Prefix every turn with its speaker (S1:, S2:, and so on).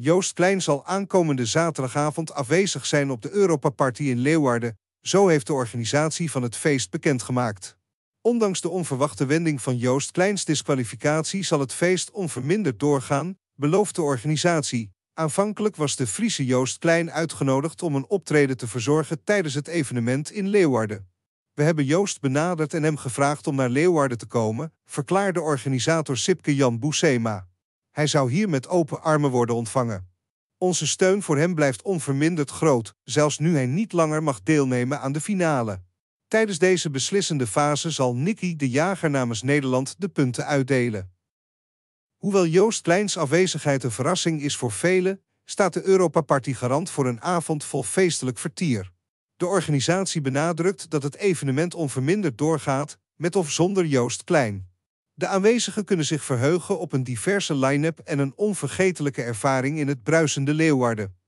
S1: Joost Klein zal aankomende zaterdagavond afwezig zijn op de Europa Party in Leeuwarden, zo heeft de organisatie van het feest bekendgemaakt. Ondanks de onverwachte wending van Joost Kleins disqualificatie zal het feest onverminderd doorgaan, belooft de organisatie. Aanvankelijk was de Friese Joost Klein uitgenodigd om een optreden te verzorgen tijdens het evenement in Leeuwarden. We hebben Joost benaderd en hem gevraagd om naar Leeuwarden te komen, verklaarde organisator Sipke Jan Boesema. Hij zou hier met open armen worden ontvangen. Onze steun voor hem blijft onverminderd groot, zelfs nu hij niet langer mag deelnemen aan de finale. Tijdens deze beslissende fase zal Nicky de Jager namens Nederland de punten uitdelen. Hoewel Joost Kleins afwezigheid een verrassing is voor velen, staat de Europa-party garant voor een avond vol feestelijk vertier. De organisatie benadrukt dat het evenement onverminderd doorgaat, met of zonder Joost Klein. De aanwezigen kunnen zich verheugen op een diverse line-up en een onvergetelijke ervaring in het bruisende Leeuwarden.